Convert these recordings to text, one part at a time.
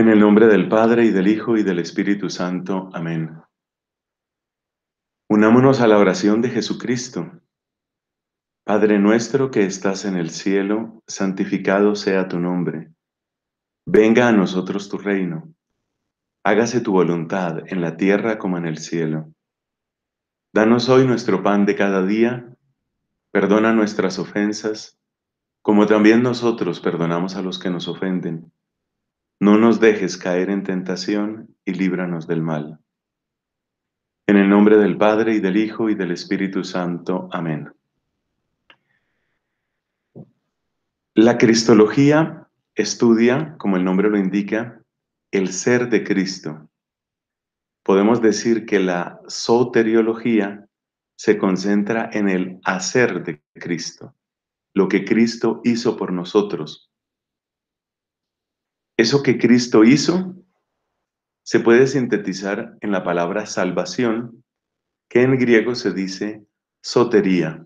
En el nombre del Padre y del Hijo y del Espíritu Santo. Amén. Unámonos a la oración de Jesucristo. Padre nuestro que estás en el cielo, santificado sea tu nombre. Venga a nosotros tu reino. Hágase tu voluntad en la tierra como en el cielo. Danos hoy nuestro pan de cada día. Perdona nuestras ofensas, como también nosotros perdonamos a los que nos ofenden no nos dejes caer en tentación y líbranos del mal. En el nombre del Padre y del Hijo y del Espíritu Santo. Amén. La Cristología estudia, como el nombre lo indica, el ser de Cristo. Podemos decir que la soteriología se concentra en el hacer de Cristo, lo que Cristo hizo por nosotros, eso que Cristo hizo se puede sintetizar en la palabra salvación, que en griego se dice sotería.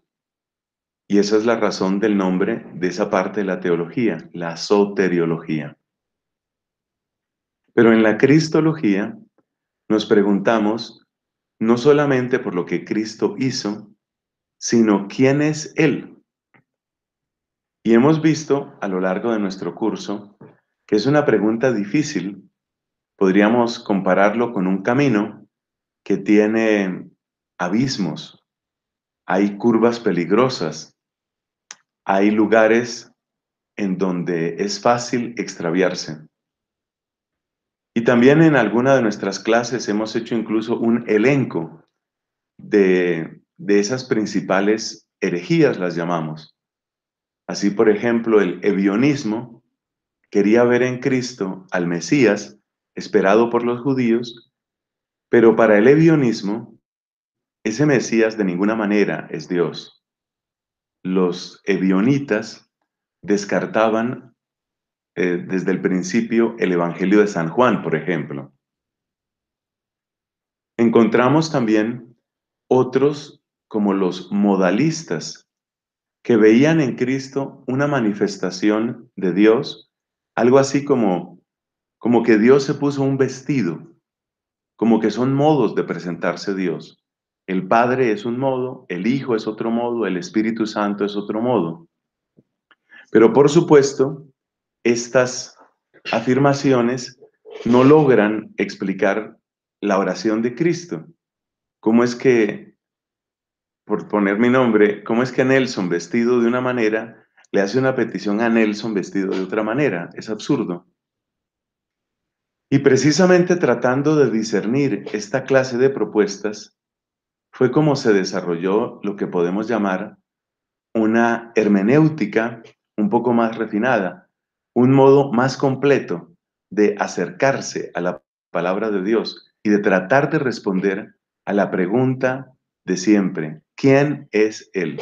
Y esa es la razón del nombre de esa parte de la teología, la soteriología. Pero en la cristología nos preguntamos no solamente por lo que Cristo hizo, sino quién es Él. Y hemos visto a lo largo de nuestro curso es una pregunta difícil. Podríamos compararlo con un camino que tiene abismos, hay curvas peligrosas, hay lugares en donde es fácil extraviarse. Y también en alguna de nuestras clases hemos hecho incluso un elenco de, esas principales herejías, las llamamos. Así, por ejemplo, el ebionismo quería ver en Cristo al Mesías, esperado por los judíos, pero para el evionismo, ese Mesías de ninguna manera es Dios. Los evionitas descartaban eh, desde el principio el Evangelio de San Juan, por ejemplo. Encontramos también otros como los modalistas, que veían en Cristo una manifestación de Dios algo así como, como que Dios se puso un vestido, como que son modos de presentarse Dios. El Padre es un modo, el Hijo es otro modo, el Espíritu Santo es otro modo. Pero por supuesto, estas afirmaciones no logran explicar la oración de Cristo. ¿Cómo es que, por poner mi nombre, cómo es que Nelson, vestido de una manera, le hace una petición a Nelson vestido de otra manera. Es absurdo. Y precisamente tratando de discernir esta clase de propuestas, fue como se desarrolló lo que podemos llamar una hermenéutica un poco más refinada, un modo más completo de acercarse a la palabra de Dios y de tratar de responder a la pregunta de siempre, ¿quién es Él?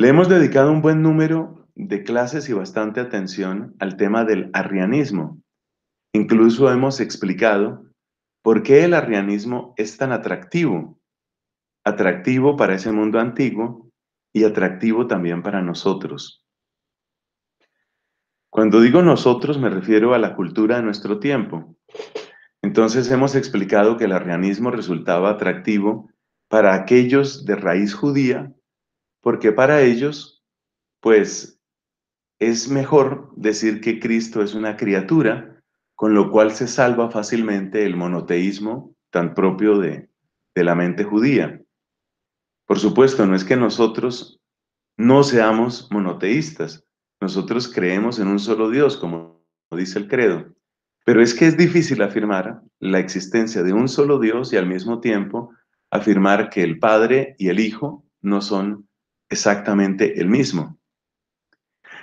Le hemos dedicado un buen número de clases y bastante atención al tema del arrianismo. Incluso hemos explicado por qué el arrianismo es tan atractivo. Atractivo para ese mundo antiguo y atractivo también para nosotros. Cuando digo nosotros me refiero a la cultura de nuestro tiempo. Entonces hemos explicado que el arrianismo resultaba atractivo para aquellos de raíz judía porque para ellos, pues, es mejor decir que Cristo es una criatura, con lo cual se salva fácilmente el monoteísmo tan propio de, la mente judía. Por supuesto, no es que nosotros no seamos monoteístas, nosotros creemos en un solo Dios, como dice el credo, pero es que es difícil afirmar la existencia de un solo Dios y al mismo tiempo afirmar que el Padre y el Hijo no son exactamente el mismo.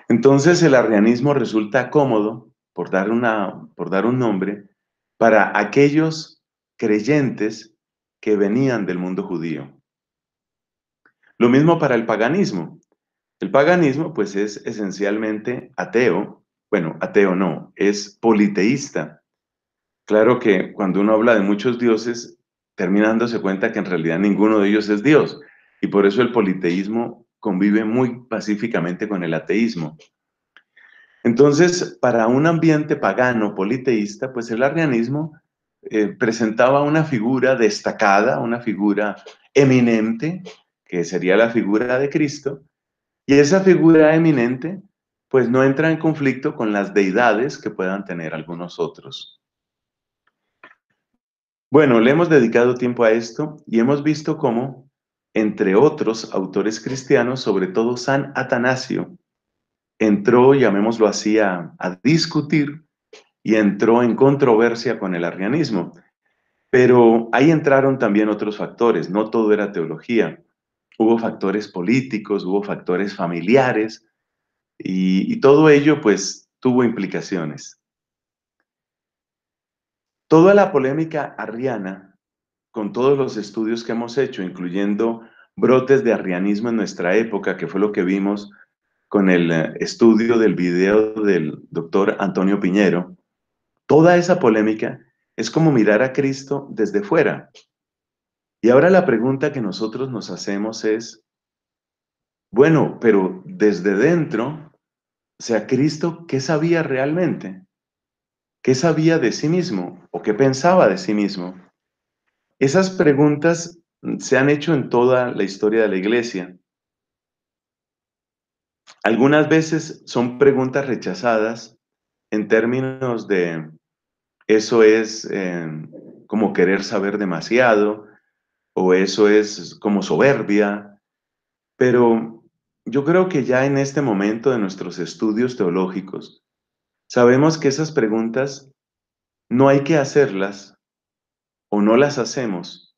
Entonces el arrianismo resulta cómodo, por dar, una, por dar un nombre, para aquellos creyentes que venían del mundo judío. Lo mismo para el paganismo. El paganismo pues es esencialmente ateo, bueno, ateo no, es politeísta. Claro que cuando uno habla de muchos dioses, termina dándose cuenta que en realidad ninguno de ellos es Dios, y por eso el politeísmo convive muy pacíficamente con el ateísmo. Entonces, para un ambiente pagano politeísta, pues el arrianismo eh, presentaba una figura destacada, una figura eminente, que sería la figura de Cristo, y esa figura eminente pues no entra en conflicto con las deidades que puedan tener algunos otros. Bueno, le hemos dedicado tiempo a esto y hemos visto cómo entre otros autores cristianos, sobre todo San Atanasio, entró, llamémoslo así, a, discutir y entró en controversia con el arrianismo. Pero ahí entraron también otros factores, no todo era teología. Hubo factores políticos, hubo factores familiares, y, y, todo ello pues tuvo implicaciones. Toda la polémica arriana con todos los estudios que hemos hecho, incluyendo brotes de arrianismo en nuestra época, que fue lo que vimos con el eh, estudio del video del doctor Antonio Piñero, toda esa polémica es como mirar a Cristo desde fuera. Y ahora la pregunta que nosotros nos hacemos es, bueno, pero desde dentro, o sea, Cristo, ¿qué sabía realmente? ¿Qué sabía de sí mismo o qué pensaba de sí mismo? Esas preguntas se han hecho en toda la historia de la iglesia. Algunas veces son preguntas rechazadas en términos de eso es em, como querer saber demasiado o eso es como soberbia, pero yo creo que ya en este momento de nuestros estudios teológicos sabemos que esas preguntas no hay que hacerlas o no las hacemos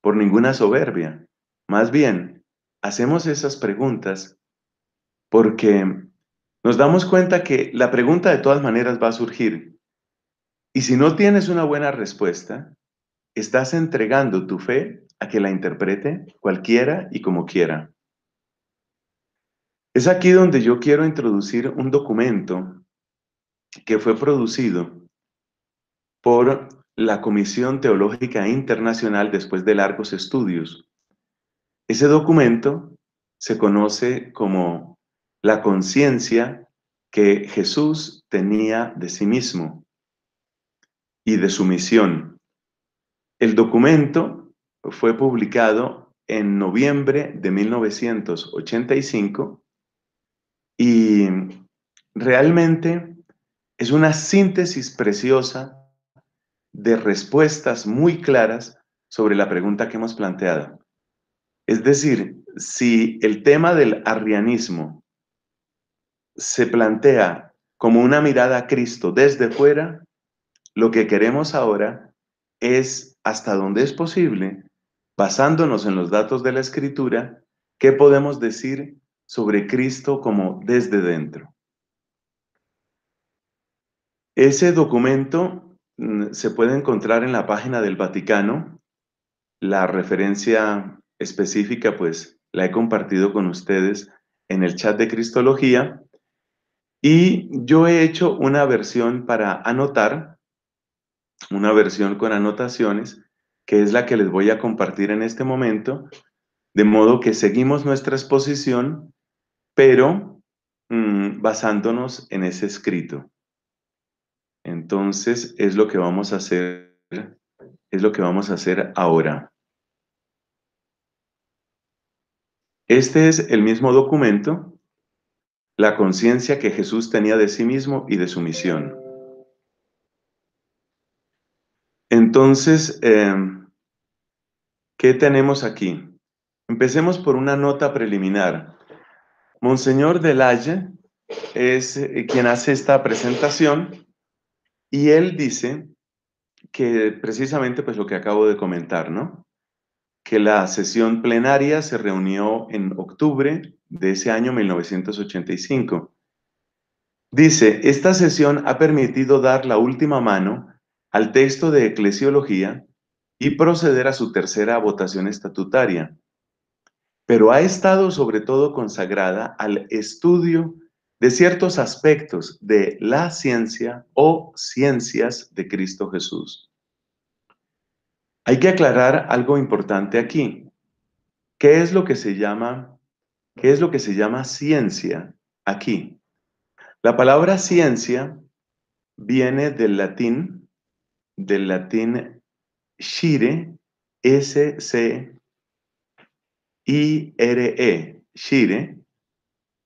por ninguna soberbia. Más bien, hacemos esas preguntas porque nos damos cuenta que la pregunta de todas maneras va a surgir. Y si no tienes una buena respuesta, estás entregando tu fe a que la interprete cualquiera y como quiera. Es aquí donde yo quiero introducir un documento que fue producido por la Comisión Teológica Internacional después de largos estudios. Ese documento se conoce como la conciencia que Jesús tenía de sí mismo y de su misión. El documento fue publicado en noviembre de 1985 y realmente es una síntesis preciosa de respuestas muy claras sobre la pregunta que hemos planteado. Es decir, si el tema del arrianismo se plantea como una mirada a Cristo desde fuera, lo que queremos ahora es, hasta donde es posible, basándonos en los datos de la Escritura, qué podemos decir sobre Cristo como desde dentro. Ese documento se puede encontrar en la página del Vaticano. La referencia específica, pues, la he compartido con ustedes en el chat de Cristología. Y yo he hecho una versión para anotar, una versión con anotaciones, que es la que les voy a compartir en este momento, de modo que seguimos nuestra exposición, pero mm, basándonos en ese escrito. Entonces es lo que vamos a hacer, es lo que vamos a hacer ahora. Este es el mismo documento, la conciencia que Jesús tenía de sí mismo y de su misión. Entonces, em, ¿qué tenemos aquí? Empecemos por una nota preliminar. Monseñor Delaye es eh, quien hace esta presentación y él dice que precisamente pues lo que acabo de comentar, ¿no? Que la sesión plenaria se reunió en octubre de ese año 1985. Dice, esta sesión ha permitido dar la última mano al texto de eclesiología y proceder a su tercera votación estatutaria, pero ha estado sobre todo consagrada al estudio de ciertos aspectos de la ciencia o ciencias de Cristo Jesús. Hay que aclarar algo importante aquí. ¿Qué es lo que se llama qué es lo que se llama ciencia aquí? La palabra ciencia viene del latín del latín shire s c i r e shire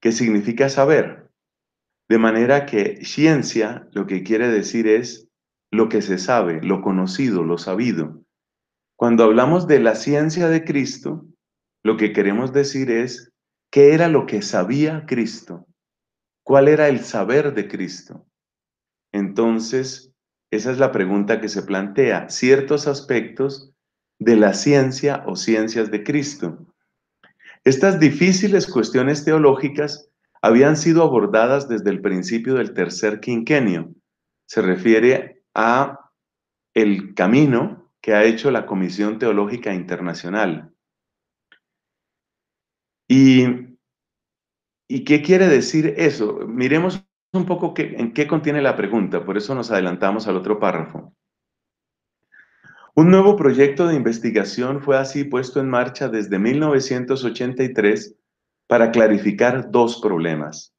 que significa saber. De manera que ciencia lo que quiere decir es lo que se sabe, lo conocido, lo sabido. Cuando hablamos de la ciencia de Cristo, lo que queremos decir es qué era lo que sabía Cristo, cuál era el saber de Cristo. Entonces, esa es la pregunta que se plantea, ciertos aspectos de la ciencia o ciencias de Cristo. Estas difíciles cuestiones teológicas habían sido abordadas desde el principio del tercer quinquenio. Se refiere a el camino que ha hecho la Comisión Teológica Internacional. ¿Y, qué quiere decir eso? Miremos un poco en qué contiene la pregunta, por eso nos adelantamos al otro párrafo. Un nuevo proyecto de investigación fue así puesto en marcha desde 1983 para clarificar dos problemas.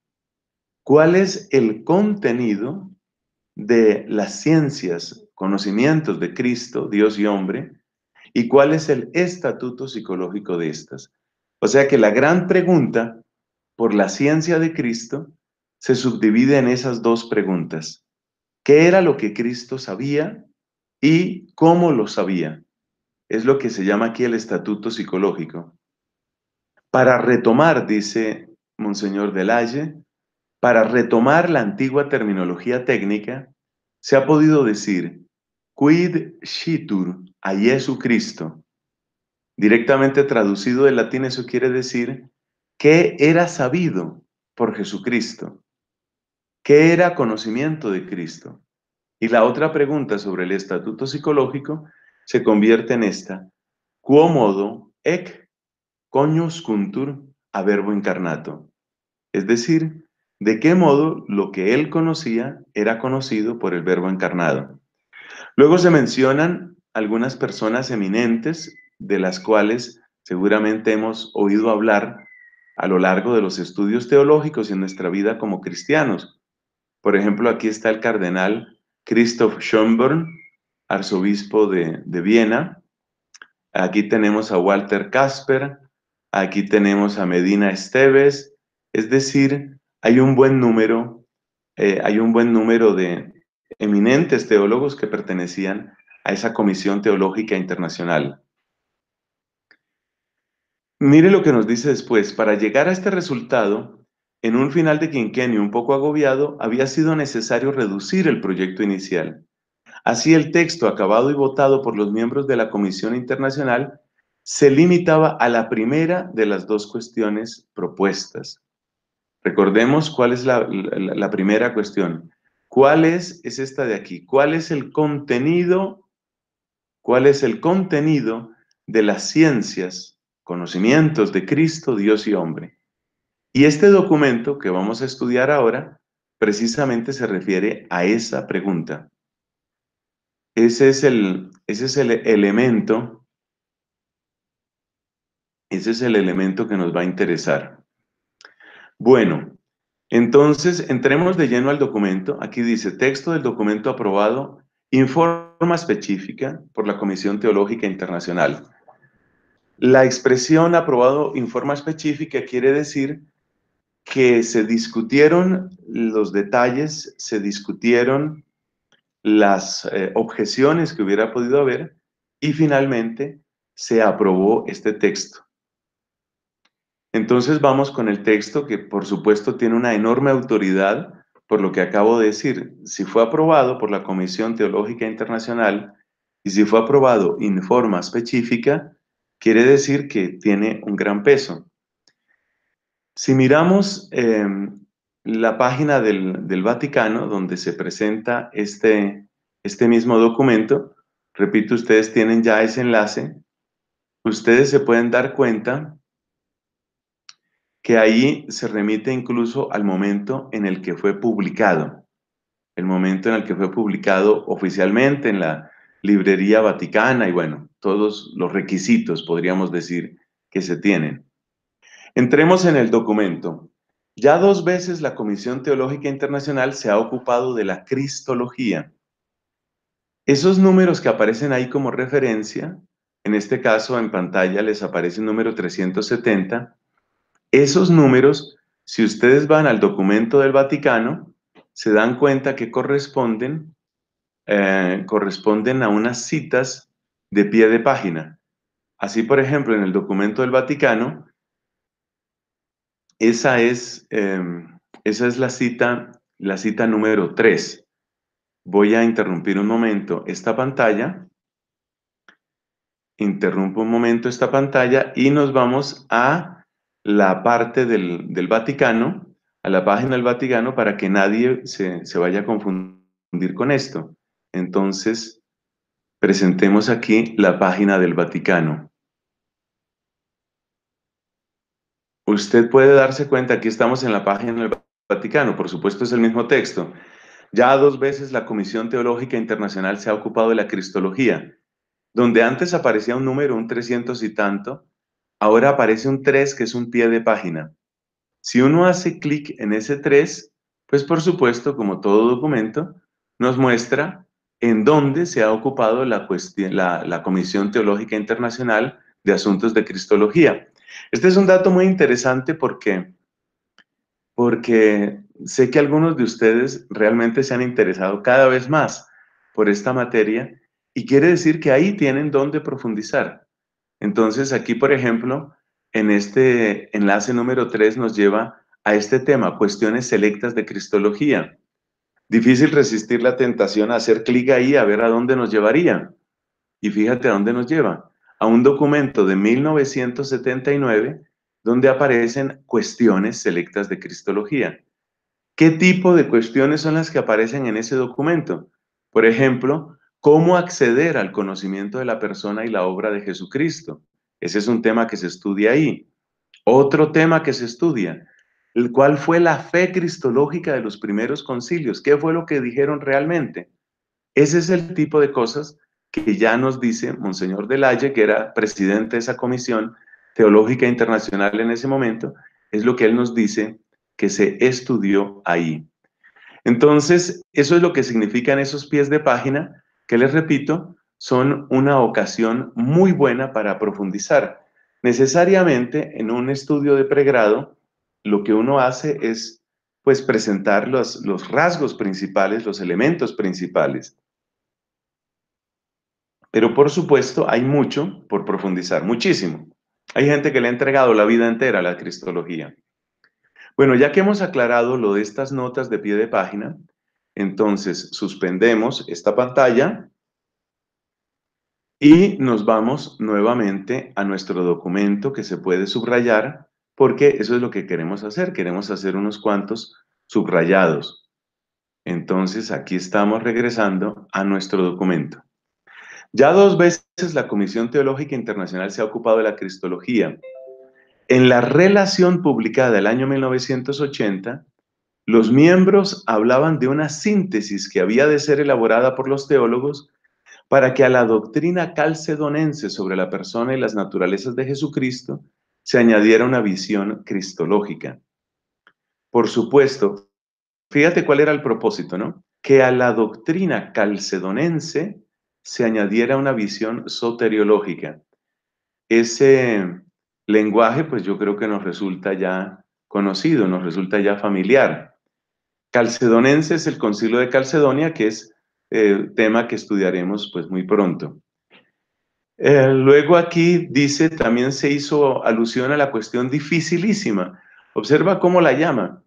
¿Cuál es el contenido de las ciencias, conocimientos de Cristo, Dios y hombre? ¿Y cuál es el estatuto psicológico de estas? O sea que la gran pregunta por la ciencia de Cristo se subdivide en esas dos preguntas. ¿Qué era lo que Cristo sabía y cómo lo sabía? Es lo que se llama aquí el estatuto psicológico para retomar, dice Monseñor Delalle, para retomar la antigua terminología técnica, se ha podido decir quid situr a Jesucristo. Directamente traducido del latín, eso quiere decir ¿qué era sabido por Jesucristo, ¿Qué era conocimiento de Cristo. Y la otra pregunta sobre el estatuto psicológico se convierte en esta: modo ec conius cuntur a verbo incarnato, es decir, de qué modo lo que él conocía era conocido por el verbo encarnado. Luego se mencionan algunas personas eminentes de las cuales seguramente hemos oído hablar a lo largo de los estudios teológicos y en nuestra vida como cristianos. Por ejemplo, aquí está el cardenal Christoph Schönborn, arzobispo de, de Viena. Aquí tenemos a Walter Kasper, Aquí tenemos a Medina Esteves, es decir, hay un buen número, eh, hay un buen número de eminentes teólogos que pertenecían a esa Comisión Teológica Internacional. Mire lo que nos dice después, para llegar a este resultado, en un final de quinquenio un poco agobiado, había sido necesario reducir el proyecto inicial. Así el texto acabado y votado por los miembros de la Comisión Internacional se limitaba a la primera de las dos cuestiones propuestas. Recordemos cuál es la, primera cuestión. ¿Cuál es, es esta de aquí? ¿Cuál es el contenido? ¿Cuál es el contenido de las ciencias, conocimientos de Cristo, Dios y hombre? Y este documento que vamos a estudiar ahora precisamente se refiere a esa pregunta. Ese es el, ese es el elemento ese es el elemento que nos va a interesar. Bueno, entonces entremos de lleno al documento. Aquí dice texto del documento aprobado en forma específica por la Comisión Teológica Internacional. La expresión aprobado en forma específica quiere decir que se discutieron los detalles, se discutieron las eh, objeciones que hubiera podido haber y finalmente se aprobó este texto. Entonces vamos con el texto que por supuesto tiene una enorme autoridad por lo que acabo de decir. Si fue aprobado por la Comisión Teológica Internacional y si fue aprobado en forma específica, quiere decir que tiene un gran peso. Si miramos em, la página del, Vaticano donde se presenta este, este mismo documento, repito, ustedes tienen ya ese enlace, ustedes se pueden dar cuenta que ahí se remite incluso al momento en el que fue publicado, el momento en el que fue publicado oficialmente en la Librería Vaticana y bueno, todos los requisitos podríamos decir que se tienen. Entremos en el documento. Ya dos veces la Comisión Teológica Internacional se ha ocupado de la Cristología. Esos números que aparecen ahí como referencia, en este caso en pantalla les aparece el número 370, esos números, si ustedes van al documento del Vaticano, se dan cuenta que corresponden, eh, corresponden a unas citas de pie de página. Así, por ejemplo, en el documento del Vaticano, esa es, em, esa es la, cita, la cita número 3. Voy a interrumpir un momento esta pantalla. Interrumpo un momento esta pantalla y nos vamos a la parte del, Vaticano, a la página del Vaticano, para que nadie se, se vaya a confundir con esto. Entonces, presentemos aquí la página del Vaticano. Usted puede darse cuenta, aquí estamos en la página del Vaticano, por supuesto es el mismo texto. Ya dos veces la Comisión Teológica Internacional se ha ocupado de la Cristología, donde antes aparecía un número, un 300 y tanto, ahora aparece un 3 que es un pie de página. Si uno hace clic en ese 3, pues por supuesto, como todo documento, nos muestra en dónde se ha ocupado la, la, la Comisión Teológica Internacional de Asuntos de Cristología. Este es un dato muy interesante porque, porque sé que algunos de ustedes realmente se han interesado cada vez más por esta materia y quiere decir que ahí tienen dónde profundizar. Entonces aquí, por ejemplo, en este enlace número 3 nos lleva a este tema, cuestiones selectas de Cristología. Difícil resistir la tentación a hacer clic ahí a ver a dónde nos llevaría. Y fíjate a dónde nos lleva. A un documento de 1979 donde aparecen cuestiones selectas de Cristología. ¿Qué tipo de cuestiones son las que aparecen en ese documento? Por ejemplo, cómo acceder al conocimiento de la persona y la obra de Jesucristo. Ese es un tema que se estudia ahí. Otro tema que se estudia, el cual fue la fe cristológica de los primeros concilios. ¿Qué fue lo que dijeron realmente? Ese es el tipo de cosas que ya nos dice Monseñor Delaye, que era presidente de esa comisión teológica internacional en ese momento, es lo que él nos dice que se estudió ahí. Entonces, eso es lo que significan esos pies de página que les repito, son una ocasión muy buena para profundizar. Necesariamente en un estudio de pregrado, lo que uno hace es pues presentar los, los rasgos principales, los elementos principales. Pero por supuesto hay mucho por profundizar, muchísimo. Hay gente que le ha entregado la vida entera a la cristología. Bueno, ya que hemos aclarado lo de estas notas de pie de página, entonces, suspendemos esta pantalla y nos vamos nuevamente a nuestro documento que se puede subrayar porque eso es lo que queremos hacer. Queremos hacer unos cuantos subrayados. Entonces, aquí estamos regresando a nuestro documento. Ya dos veces la Comisión Teológica Internacional se ha ocupado de la cristología. En la relación publicada del año 1980, los miembros hablaban de una síntesis que había de ser elaborada por los teólogos para que a la doctrina calcedonense sobre la persona y las naturalezas de Jesucristo se añadiera una visión cristológica. Por supuesto, fíjate cuál era el propósito, ¿no? Que a la doctrina calcedonense se añadiera una visión soteriológica. Ese lenguaje, pues yo creo que nos resulta ya conocido, nos resulta ya familiar es el concilio de Calcedonia, que es el eh, tema que estudiaremos pues muy pronto. Eh, luego aquí dice, también se hizo alusión a la cuestión dificilísima. Observa cómo la llama.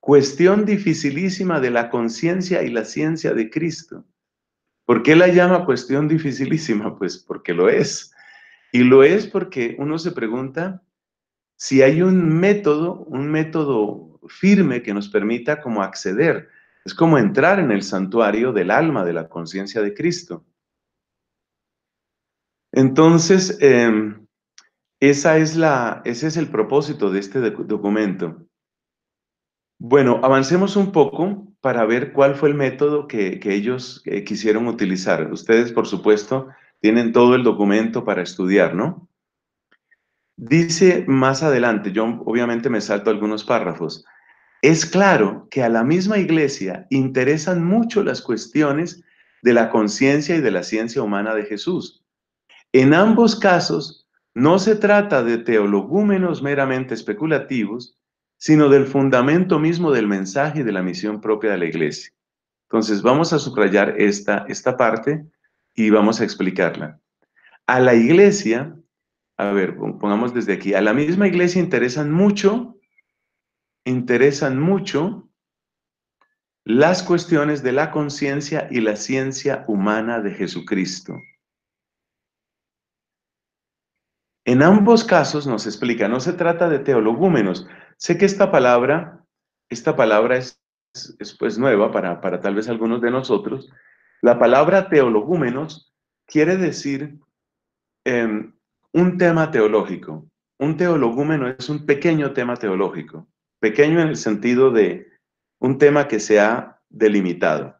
Cuestión dificilísima de la conciencia y la ciencia de Cristo. ¿Por qué la llama cuestión dificilísima? Pues porque lo es. Y lo es porque uno se pregunta si hay un método, un método firme que nos permita como acceder. Es como entrar en el santuario del alma, de la conciencia de Cristo. Entonces, em, esa es la, ese es el propósito de este documento. Bueno, avancemos un poco para ver cuál fue el método que, ellos eh, quisieron utilizar. Ustedes, por supuesto, tienen todo el documento para estudiar, ¿no? Dice más adelante, yo obviamente me salto algunos párrafos, es claro que a la misma iglesia interesan mucho las cuestiones de la conciencia y de la ciencia humana de Jesús. En ambos casos, no se trata de teologúmenos meramente especulativos, sino del fundamento mismo del mensaje y de la misión propia de la iglesia. Entonces, vamos a subrayar esta, esta parte y vamos a explicarla. A la iglesia, a ver, pongamos desde aquí, a la misma iglesia interesan mucho interesan mucho las cuestiones de la conciencia y la ciencia humana de Jesucristo. En ambos casos nos explica, no se trata de teologúmenos. Sé que esta palabra, esta palabra es, pues nueva para, tal vez algunos de nosotros. La palabra teologúmenos quiere decir em, un tema teológico. Un teologúmeno es un pequeño tema teológico pequeño en el sentido de un tema que se ha delimitado.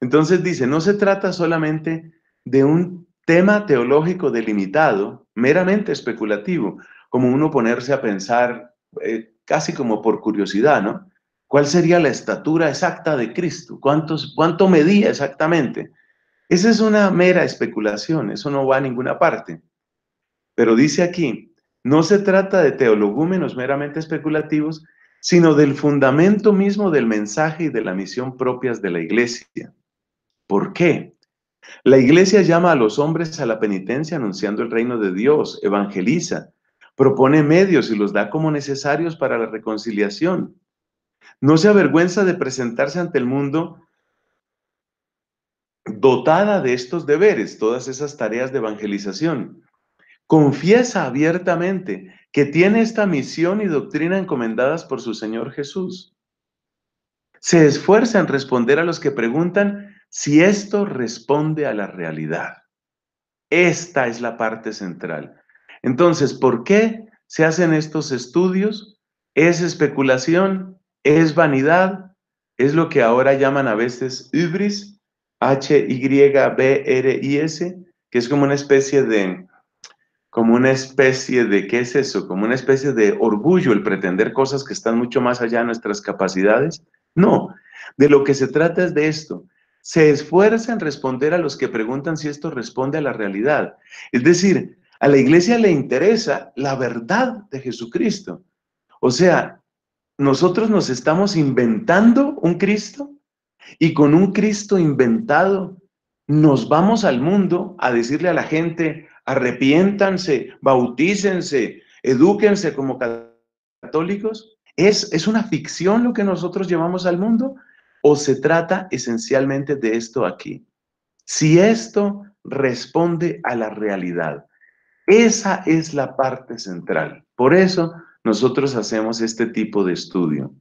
Entonces dice, no se trata solamente de un tema teológico delimitado, meramente especulativo, como uno ponerse a pensar eh, casi como por curiosidad, ¿no? ¿Cuál sería la estatura exacta de Cristo? ¿Cuántos, ¿Cuánto medía exactamente? Esa es una mera especulación, eso no va a ninguna parte. Pero dice aquí, no se trata de teologúmenos meramente especulativos, sino del fundamento mismo del mensaje y de la misión propias de la iglesia. ¿Por qué? La iglesia llama a los hombres a la penitencia anunciando el reino de Dios, evangeliza, propone medios y los da como necesarios para la reconciliación. No se avergüenza de presentarse ante el mundo dotada de estos deberes, todas esas tareas de evangelización. Confiesa abiertamente que tiene esta misión y doctrina encomendadas por su Señor Jesús. Se esfuerza en responder a los que preguntan si esto responde a la realidad. Esta es la parte central. Entonces, ¿por qué se hacen estos estudios? ¿Es especulación? ¿Es vanidad? ¿Es lo que ahora llaman a veces hybris? H-Y-B-R-I-S, que es como una especie de como una especie de, ¿qué es eso? Como una especie de orgullo el pretender cosas que están mucho más allá de nuestras capacidades. No, de lo que se trata es de esto. Se esfuerza en responder a los que preguntan si esto responde a la realidad. Es decir, a la iglesia le interesa la verdad de Jesucristo. O sea, nosotros nos estamos inventando un Cristo y con un Cristo inventado nos vamos al mundo a decirle a la gente, arrepiéntanse, bautícense, edúquense como católicos? ¿Es, ¿Es una ficción lo que nosotros llevamos al mundo? ¿O se trata esencialmente de esto aquí? Si esto responde a la realidad, esa es la parte central. Por eso nosotros hacemos este tipo de estudio.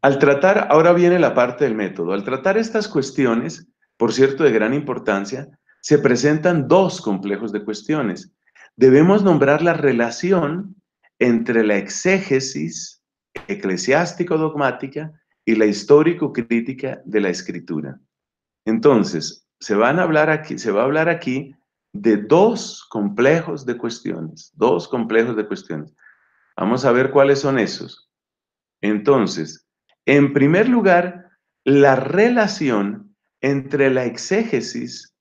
Al tratar, ahora viene la parte del método, al tratar estas cuestiones, por cierto, de gran importancia, se presentan dos complejos de cuestiones. Debemos nombrar la relación entre la exégesis eclesiástico-dogmática y la histórico-crítica de la escritura. Entonces, se, van a hablar aquí, se va a hablar aquí de dos complejos de cuestiones, dos complejos de cuestiones. Vamos a ver cuáles son esos. Entonces, en primer lugar, la relación entre la exégesis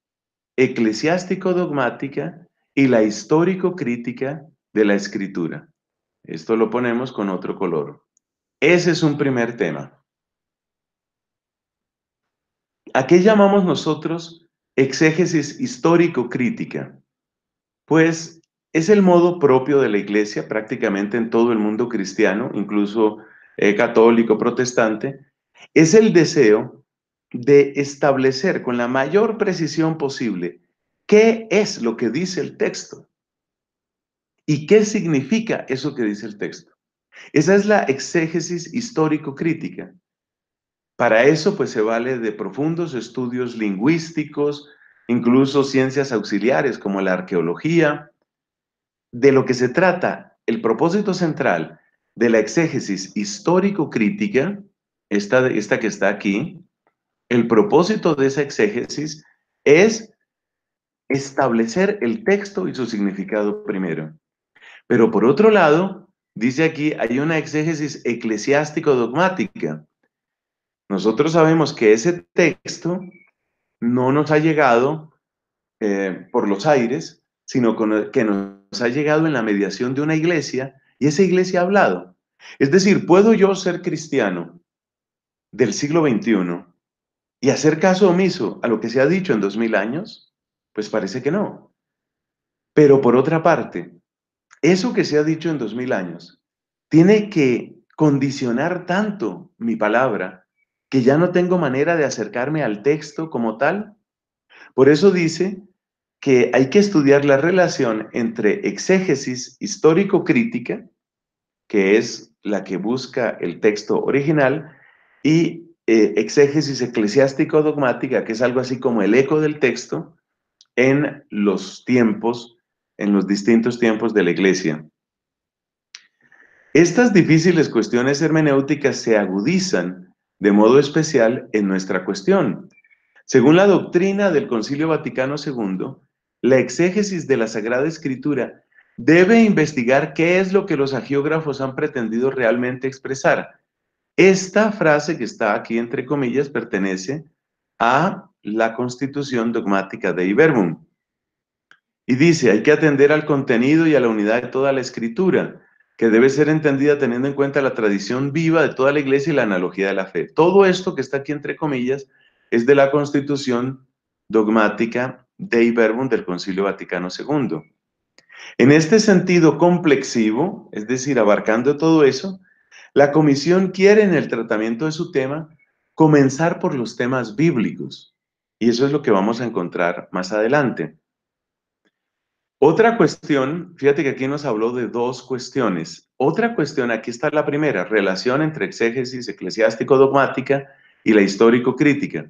eclesiástico-dogmática y la histórico-crítica de la escritura. Esto lo ponemos con otro color. Ese es un primer tema. ¿A qué llamamos nosotros exégesis histórico-crítica? Pues es el modo propio de la iglesia prácticamente en todo el mundo cristiano, incluso eh, católico, protestante. Es el deseo de establecer con la mayor precisión posible qué es lo que dice el texto y qué significa eso que dice el texto. Esa es la exégesis histórico-crítica. Para eso pues se vale de profundos estudios lingüísticos, incluso ciencias auxiliares como la arqueología. De lo que se trata, el propósito central de la exégesis histórico-crítica, esta que está aquí, el propósito de esa exégesis es establecer el texto y su significado primero. Pero por otro lado, dice aquí, hay una exégesis eclesiástico-dogmática. Nosotros sabemos que ese texto no nos ha llegado eh, por los aires, sino que nos ha llegado en la mediación de una iglesia y esa iglesia ha hablado. Es decir, ¿puedo yo ser cristiano del siglo XXI y hacer caso omiso a lo que se ha dicho en dos mil años, pues parece que no. Pero por otra parte, eso que se ha dicho en dos mil años tiene que condicionar tanto mi palabra que ya no tengo manera de acercarme al texto como tal. Por eso dice que hay que estudiar la relación entre exégesis histórico-crítica, que es la que busca el texto original, y eh, exégesis eclesiástico-dogmática, que es algo así como el eco del texto, en los tiempos, en los distintos tiempos de la iglesia. Estas difíciles cuestiones hermenéuticas se agudizan de modo especial en nuestra cuestión. Según la doctrina del Concilio Vaticano II, la exégesis de la Sagrada Escritura debe investigar qué es lo que los agiógrafos han pretendido realmente expresar, esta frase que está aquí entre comillas pertenece a la constitución dogmática de Iverbum. Y dice, hay que atender al contenido y a la unidad de toda la escritura, que debe ser entendida teniendo en cuenta la tradición viva de toda la iglesia y la analogía de la fe. Todo esto que está aquí entre comillas es de la constitución dogmática de Iverbum del Concilio Vaticano II. En este sentido complexivo, es decir, abarcando todo eso, la comisión quiere en el tratamiento de su tema comenzar por los temas bíblicos. Y eso es lo que vamos a encontrar más adelante. Otra cuestión, fíjate que aquí nos habló de dos cuestiones. Otra cuestión, aquí está la primera, relación entre exégesis eclesiástico-dogmática y la histórico-crítica.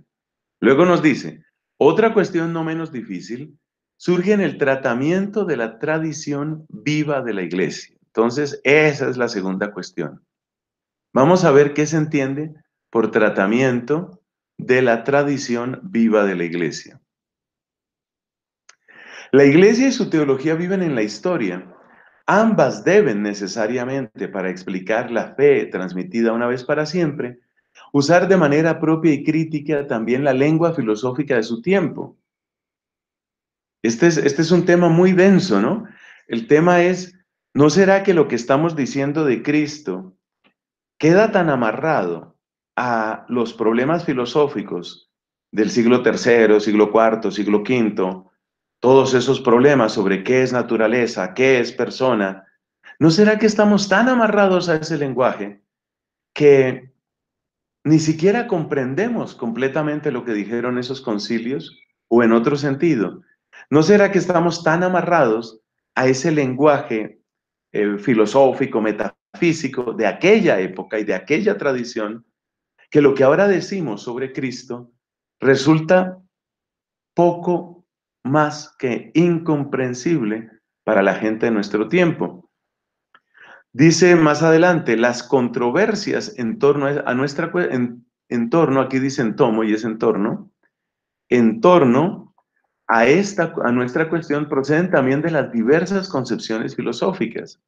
Luego nos dice, otra cuestión no menos difícil, surge en el tratamiento de la tradición viva de la iglesia. Entonces, esa es la segunda cuestión. Vamos a ver qué se entiende por tratamiento de la tradición viva de la iglesia. La iglesia y su teología viven en la historia. Ambas deben necesariamente, para explicar la fe transmitida una vez para siempre, usar de manera propia y crítica también la lengua filosófica de su tiempo. Este es, este es un tema muy denso, ¿no? El tema es, ¿no será que lo que estamos diciendo de Cristo queda tan amarrado a los problemas filosóficos del siglo III, siglo IV, siglo V, todos esos problemas sobre qué es naturaleza, qué es persona, ¿no será que estamos tan amarrados a ese lenguaje que ni siquiera comprendemos completamente lo que dijeron esos concilios? O en otro sentido, ¿no será que estamos tan amarrados a ese lenguaje filosófico, metafísico? físico de aquella época y de aquella tradición, que lo que ahora decimos sobre Cristo resulta poco más que incomprensible para la gente de nuestro tiempo. Dice más adelante, las controversias en torno a nuestra en, torno, aquí dicen tomo y es en torno, en torno a esta a nuestra cuestión proceden también de las diversas concepciones filosóficas.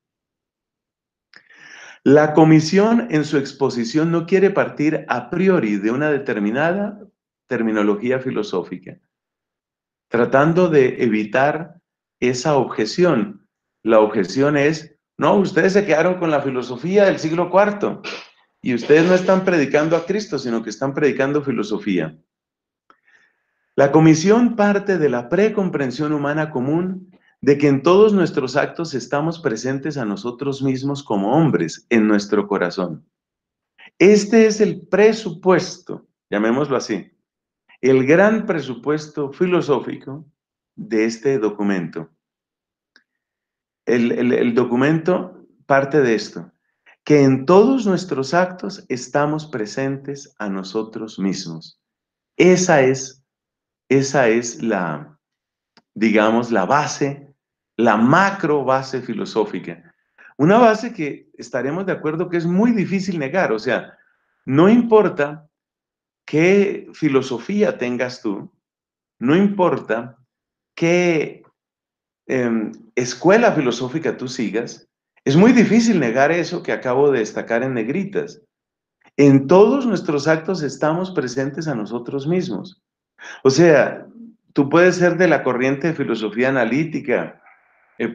La comisión en su exposición no quiere partir a priori de una determinada terminología filosófica, tratando de evitar esa objeción. La objeción es, no, ustedes se quedaron con la filosofía del siglo IV y ustedes no están predicando a Cristo, sino que están predicando filosofía. La comisión parte de la precomprensión humana común de que en todos nuestros actos estamos presentes a nosotros mismos como hombres en nuestro corazón. Este es el presupuesto, llamémoslo así, el gran presupuesto filosófico de este documento. El, documento parte de esto, que en todos nuestros actos estamos presentes a nosotros mismos. Esa es, esa es la, digamos, la base la macro base filosófica. Una base que estaremos de acuerdo que es muy difícil negar, o sea, no importa qué filosofía tengas tú, no importa qué em, escuela filosófica tú sigas, es muy difícil negar eso que acabo de destacar en negritas. En todos nuestros actos estamos presentes a nosotros mismos. O sea, tú puedes ser de la corriente de filosofía analítica,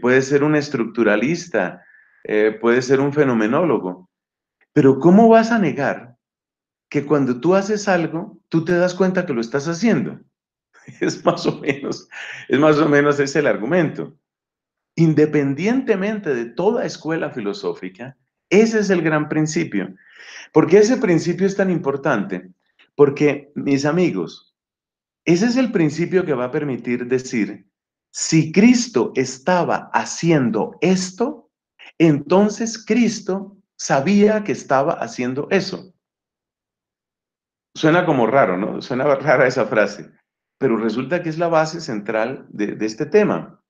puede ser un estructuralista, eh, puede ser un fenomenólogo. Pero ¿cómo vas a negar que cuando tú haces algo, tú te das cuenta que lo estás haciendo? Es más o menos, es más o menos ese el argumento. Independientemente de toda escuela filosófica, ese es el gran principio. ¿Por qué ese principio es tan importante? Porque, mis amigos, ese es el principio que va a permitir decir si Cristo estaba haciendo esto, entonces Cristo sabía que estaba haciendo eso. Suena como raro, ¿no? Suena rara esa frase, pero resulta que es la base central de, este tema.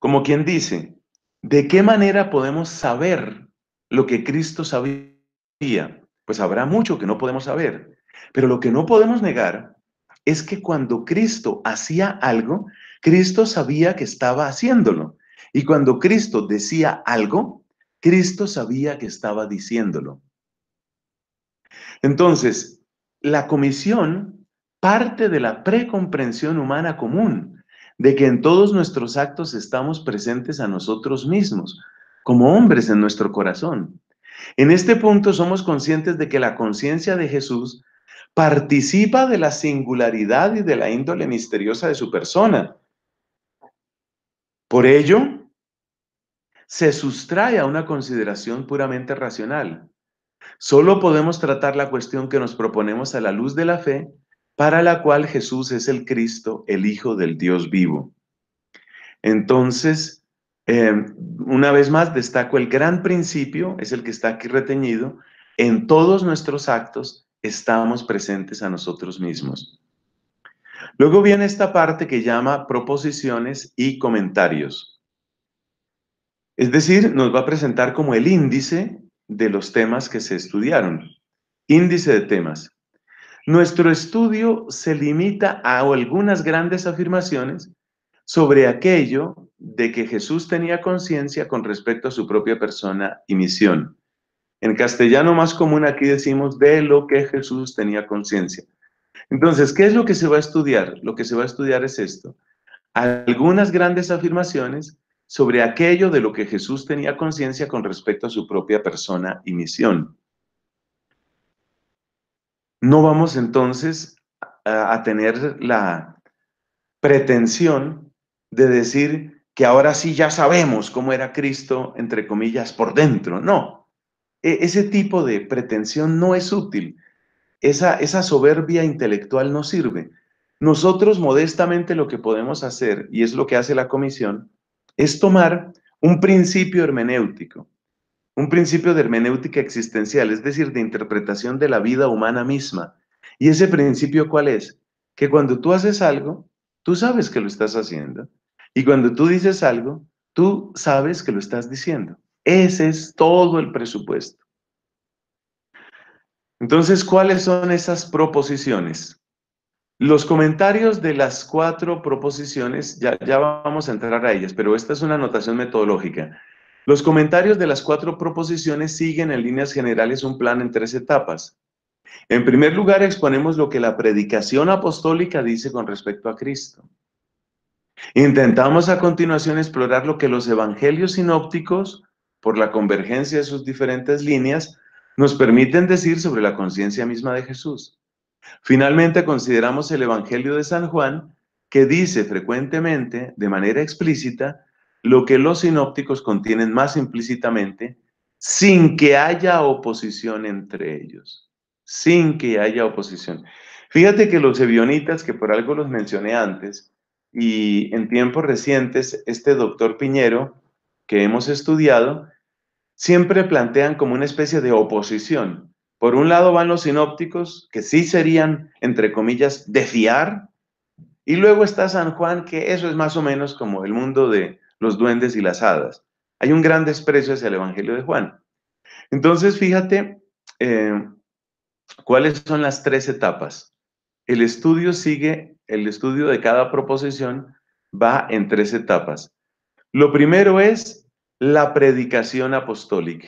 Como quien dice, ¿de qué manera podemos saber lo que Cristo sabía? Pues habrá mucho que no podemos saber, pero lo que no podemos negar es que cuando Cristo hacía algo, Cristo sabía que estaba haciéndolo. Y cuando Cristo decía algo, Cristo sabía que estaba diciéndolo. Entonces, la comisión parte de la precomprensión humana común, de que en todos nuestros actos estamos presentes a nosotros mismos, como hombres en nuestro corazón. En este punto somos conscientes de que la conciencia de Jesús participa de la singularidad y de la índole misteriosa de su persona. Por ello, se sustrae a una consideración puramente racional. Solo podemos tratar la cuestión que nos proponemos a la luz de la fe, para la cual Jesús es el Cristo, el Hijo del Dios vivo. Entonces, em, una vez más, destaco el gran principio, es el que está aquí reteñido, en todos nuestros actos estamos presentes a nosotros mismos. Luego viene esta parte que llama proposiciones y comentarios. Es decir, nos va a presentar como el índice de los temas que se estudiaron. Índice de temas. Nuestro estudio se limita a algunas grandes afirmaciones sobre aquello de que Jesús tenía conciencia con respecto a su propia persona y misión. En castellano más común aquí decimos de lo que Jesús tenía conciencia. Entonces, ¿qué es lo que se va a estudiar? Lo que se va a estudiar es esto. Algunas grandes afirmaciones sobre aquello de lo que Jesús tenía conciencia con respecto a su propia persona y misión. No vamos entonces a tener la pretensión de decir que ahora sí ya sabemos cómo era Cristo, entre comillas, por dentro. No, e-, ese tipo de pretensión no es útil. Esa, esa soberbia intelectual no sirve. Nosotros modestamente lo que podemos hacer, y es lo que hace la comisión, es tomar un principio hermenéutico, un principio de hermenéutica existencial, es decir, de interpretación de la vida humana misma. ¿Y ese principio cuál es? Que cuando tú haces algo, tú sabes que lo estás haciendo. Y cuando tú dices algo, tú sabes que lo estás diciendo. Ese es todo el presupuesto. Entonces, ¿cuáles son esas proposiciones? Los comentarios de las cuatro proposiciones, ya, ya vamos a entrar a ellas, pero esta es una anotación metodológica. Los comentarios de las cuatro proposiciones siguen en líneas generales un plan en tres etapas. En primer lugar, exponemos lo que la predicación apostólica dice con respecto a Cristo. Intentamos a continuación explorar lo que los evangelios sinópticos por la convergencia de sus diferentes líneas, nos permiten decir sobre la conciencia misma de Jesús. Finalmente, consideramos el Evangelio de San Juan, que dice frecuentemente, de manera explícita, lo que los sinópticos contienen más implícitamente, sin que haya oposición entre ellos, sin que haya oposición. Fíjate que los Evionitas, que por algo los mencioné antes, y en tiempos recientes, este doctor Piñero, que hemos estudiado, siempre plantean como una especie de oposición. Por un lado van los sinópticos, que sí serían, entre comillas, de fiar, y luego está San Juan, que eso es más o menos como el mundo de los duendes y las hadas. Hay un gran desprecio hacia el Evangelio de Juan. Entonces, fíjate eh, cuáles son las tres etapas. El estudio sigue, el estudio de cada proposición va en tres etapas. Lo primero es la predicación apostólica.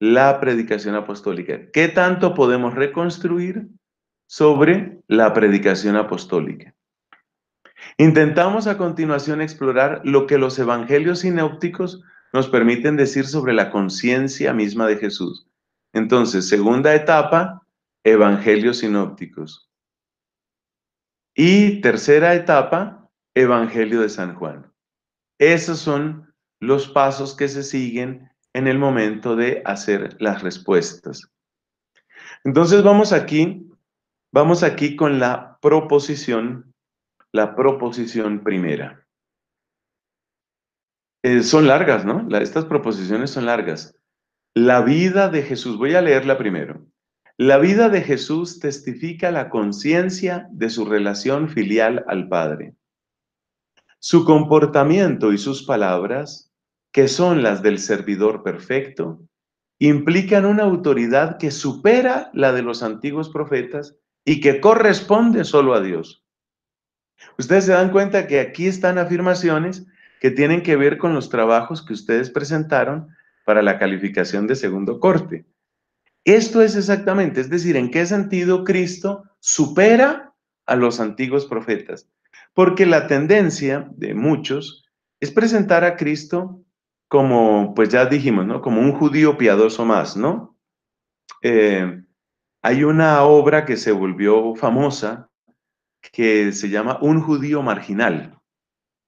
La predicación apostólica. ¿Qué tanto podemos reconstruir sobre la predicación apostólica? Intentamos a continuación explorar lo que los evangelios sinópticos nos permiten decir sobre la conciencia misma de Jesús. Entonces, segunda etapa, evangelios sinópticos. Y tercera etapa, evangelio de San Juan. Esos son los pasos que se siguen en el momento de hacer las respuestas. Entonces vamos aquí, vamos aquí con la proposición, la proposición primera. Eh, son largas, ¿no? estas proposiciones son largas. La vida de Jesús, voy a leerla primero. La vida de Jesús testifica la conciencia de su relación filial al Padre. Su comportamiento y sus palabras que son las del servidor perfecto, implican una autoridad que supera la de los antiguos profetas y que corresponde solo a Dios. Ustedes se dan cuenta que aquí están afirmaciones que tienen que ver con los trabajos que ustedes presentaron para la calificación de segundo corte. Esto es exactamente, es decir, en qué sentido Cristo supera a los antiguos profetas. Porque la tendencia de muchos es presentar a Cristo como, pues ya dijimos, ¿no? Como un judío piadoso más, ¿no? Eh, hay una obra que se volvió famosa que se llama Un judío marginal.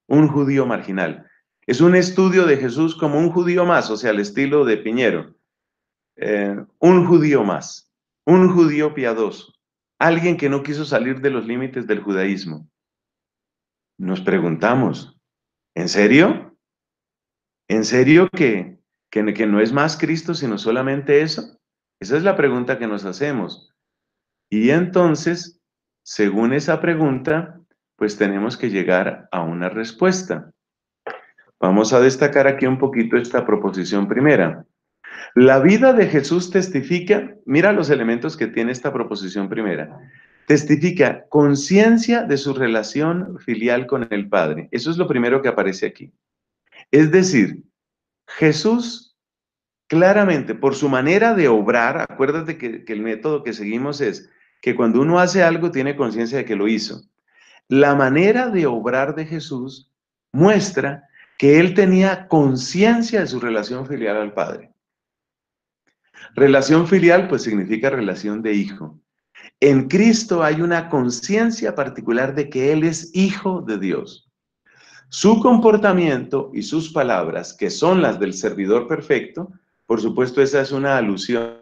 Un judío marginal. Es un estudio de Jesús como un judío más, o sea, al estilo de Piñero. Eh, un judío más, un judío piadoso, alguien que no quiso salir de los límites del judaísmo. Nos preguntamos, ¿en serio? ¿En serio que, que, no es más Cristo sino solamente eso? Esa es la pregunta que nos hacemos. Y entonces, según esa pregunta, pues tenemos que llegar a una respuesta. Vamos a destacar aquí un poquito esta proposición primera. La vida de Jesús testifica, mira los elementos que tiene esta proposición primera, testifica conciencia de su relación filial con el Padre. Eso es lo primero que aparece aquí. Es decir, Jesús claramente, por su manera de obrar, acuérdate que, el método que seguimos es que cuando uno hace algo tiene conciencia de que lo hizo. La manera de obrar de Jesús muestra que él tenía conciencia de su relación filial al Padre. Relación filial pues significa relación de hijo. En Cristo hay una conciencia particular de que Él es hijo de Dios. Su comportamiento y sus palabras, que son las del servidor perfecto, por supuesto esa es una alusión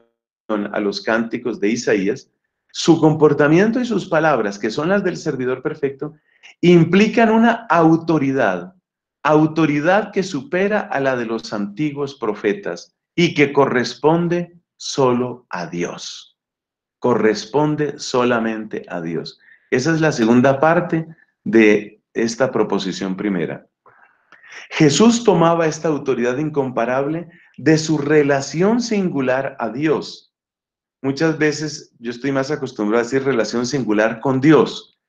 a los cánticos de Isaías, su comportamiento y sus palabras, que son las del servidor perfecto, implican una autoridad, autoridad que supera a la de los antiguos profetas y que corresponde solo a Dios. Corresponde solamente a Dios. Esa es la segunda parte de esta proposición primera. Jesús tomaba esta autoridad incomparable de su relación singular a Dios. Muchas veces yo estoy más acostumbrado a decir relación singular con Dios,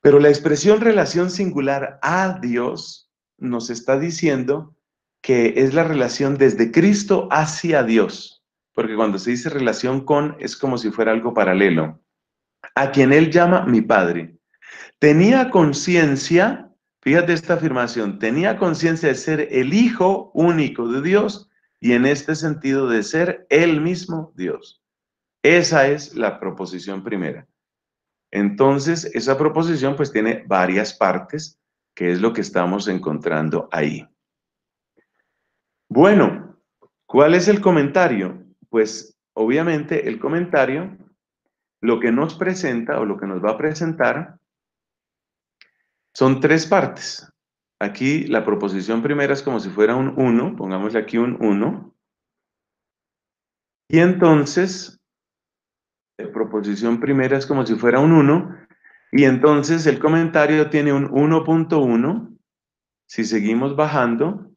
pero la expresión relación singular a Dios nos está diciendo que es la relación desde Cristo hacia Dios, porque cuando se dice relación con es como si fuera algo paralelo, a quien Él llama mi Padre. Tenía conciencia, fíjate esta afirmación, tenía conciencia de ser el Hijo único de Dios y en este sentido de ser el mismo Dios. Esa es la proposición primera. Entonces, esa proposición pues tiene varias partes, que es lo que estamos encontrando ahí. Bueno, ¿cuál es el comentario? Pues obviamente el comentario lo que nos presenta o lo que nos va a presentar son tres partes. Aquí la proposición primera es como si fuera un 1, pongámosle aquí un 1. Y entonces, la proposición primera es como si fuera un 1, y entonces el comentario tiene un 1.1. Si seguimos bajando,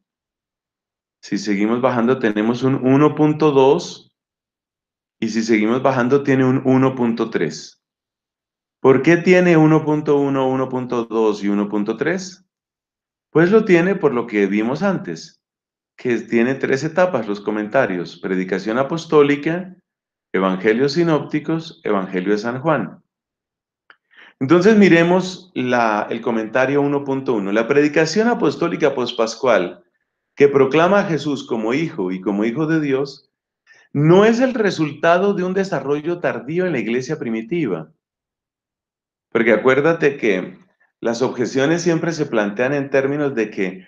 si seguimos bajando tenemos un 1.2 y si seguimos bajando tiene un 1.3. ¿Por qué tiene 1.1, 1.2 y 1.3? Pues lo tiene por lo que vimos antes, que tiene tres etapas los comentarios, predicación apostólica, evangelios sinópticos, evangelio de San Juan. Entonces miremos el comentario 1.1. La predicación apostólica pospascual que proclama a Jesús como hijo y como hijo de Dios no es el resultado de un desarrollo tardío en la iglesia primitiva, porque acuérdate que las objeciones siempre se plantean en términos de que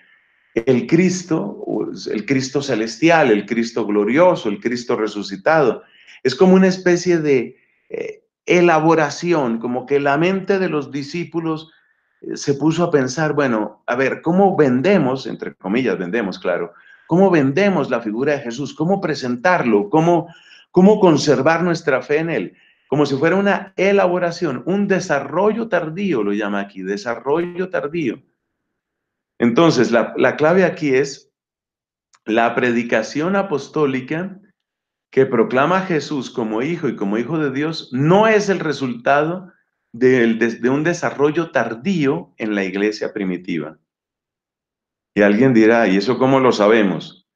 el Cristo, el Cristo celestial, el Cristo glorioso, el Cristo resucitado, es como una especie de eh, elaboración, como que la mente de los discípulos eh, se puso a pensar, bueno, a ver, ¿cómo vendemos, entre comillas, vendemos, claro, cómo vendemos la figura de Jesús, cómo presentarlo, cómo, cómo conservar nuestra fe en Él? como si fuera una elaboración, un desarrollo tardío, lo llama aquí, desarrollo tardío. Entonces, la, clave aquí es la predicación apostólica que proclama a Jesús como hijo y como hijo de Dios no es el resultado de, de un desarrollo tardío en la iglesia primitiva. Y alguien dirá, ¿y eso cómo lo sabemos?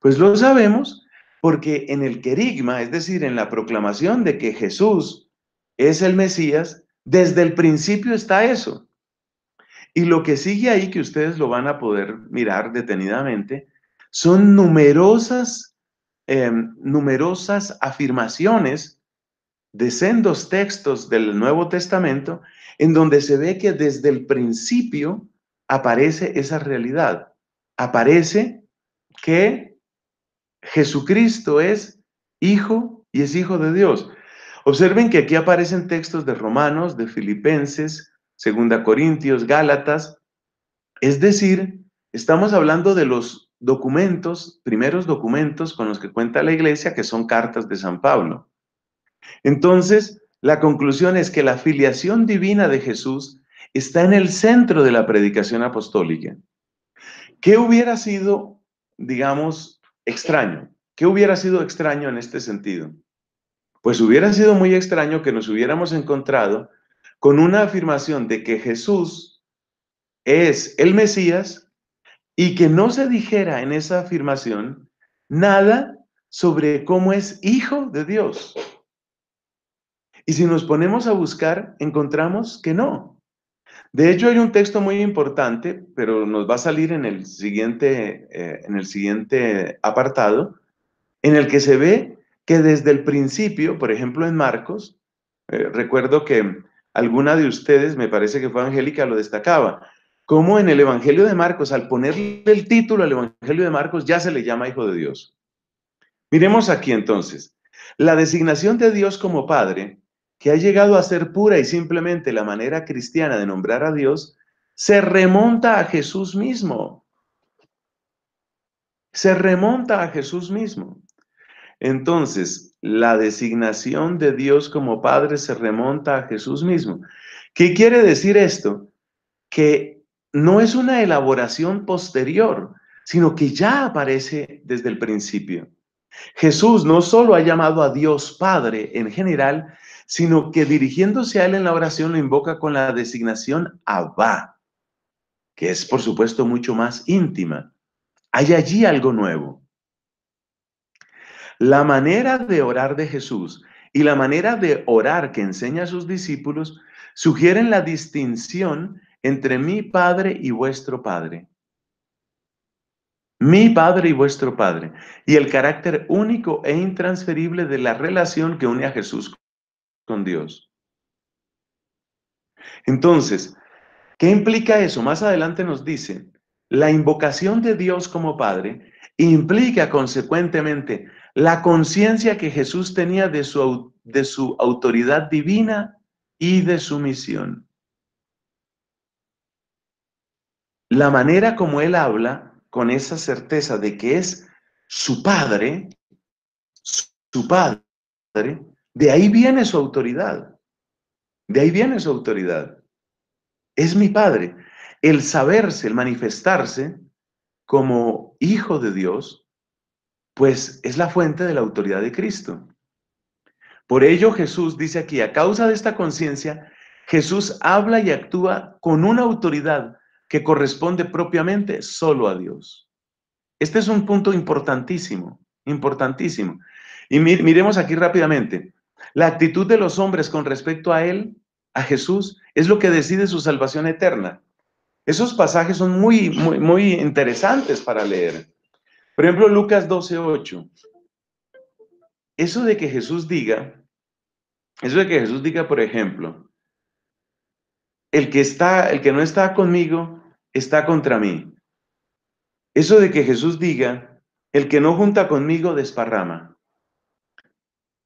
Pues lo sabemos porque en el querigma, es decir, en la proclamación de que Jesús es el Mesías, desde el principio está eso. Y lo que sigue ahí, que ustedes lo van a poder mirar detenidamente, son numerosas, em, numerosas afirmaciones de sendos textos del Nuevo Testamento, en donde se ve que desde el principio aparece esa realidad. Aparece que Jesucristo es hijo y es hijo de Dios. Observen que aquí aparecen textos de Romanos, de Filipenses, Segunda Corintios, Gálatas. Es decir, estamos hablando de los documentos, primeros documentos con los que cuenta la iglesia, que son cartas de San Pablo. Entonces, la conclusión es que la filiación divina de Jesús está en el centro de la predicación apostólica. ¿Qué hubiera sido, digamos, extraño. ¿Qué hubiera sido extraño en este sentido? Pues hubiera sido muy extraño que nos hubiéramos encontrado con una afirmación de que Jesús es el Mesías y que no se dijera en esa afirmación nada sobre cómo es hijo de Dios. Y si nos ponemos a buscar, encontramos que no. De hecho, hay un texto muy importante, pero nos va a salir en el siguiente, eh, en el siguiente apartado, en el que se ve que desde el principio, por ejemplo, en Marcos, eh, recuerdo que alguna de ustedes, me parece que fue Angélica, lo destacaba, como en el Evangelio de Marcos, al ponerle el título al Evangelio de Marcos, ya se le llama Hijo de Dios. Miremos aquí entonces. La designación de Dios como Padre que ha llegado a ser pura y simplemente la manera cristiana de nombrar a Dios, se remonta a Jesús mismo. Se remonta a Jesús mismo. Entonces, la designación de Dios como Padre se remonta a Jesús mismo. ¿Qué quiere decir esto? Que no es una elaboración posterior, sino que ya aparece desde el principio. Jesús no solo ha llamado a Dios Padre en general, sino que dirigiéndose a Él en la oración lo invoca con la designación Abba, que es por supuesto mucho más íntima. Hay allí algo nuevo. La manera de orar de Jesús y la manera de orar que enseña a sus discípulos sugieren la distinción entre mi Padre y vuestro Padre mi Padre y vuestro Padre, y el carácter único e intransferible de la relación que une a Jesús con Dios. Entonces, ¿qué implica eso? Más adelante nos dice, la invocación de Dios como Padre implica consecuentemente la conciencia que Jesús tenía de su, de su autoridad divina y de su misión. La manera como Él habla con esa certeza de que es su padre, su padre, de ahí viene su autoridad. De ahí viene su autoridad. Es mi padre. El saberse, el manifestarse como hijo de Dios, pues es la fuente de la autoridad de Cristo. Por ello Jesús dice aquí, a causa de esta conciencia, Jesús habla y actúa con una autoridad que corresponde propiamente solo a Dios. Este es un punto importantísimo, importantísimo. Y miremos aquí rápidamente. La actitud de los hombres con respecto a Él, a Jesús, es lo que decide su salvación eterna. Esos pasajes son muy, muy, interesantes para leer. Por ejemplo, Lucas 12:8. Eso de que Jesús diga, eso de que Jesús diga, por ejemplo, el que está, el que no está conmigo, está contra mí. Eso de que Jesús diga, el que no junta conmigo desparrama.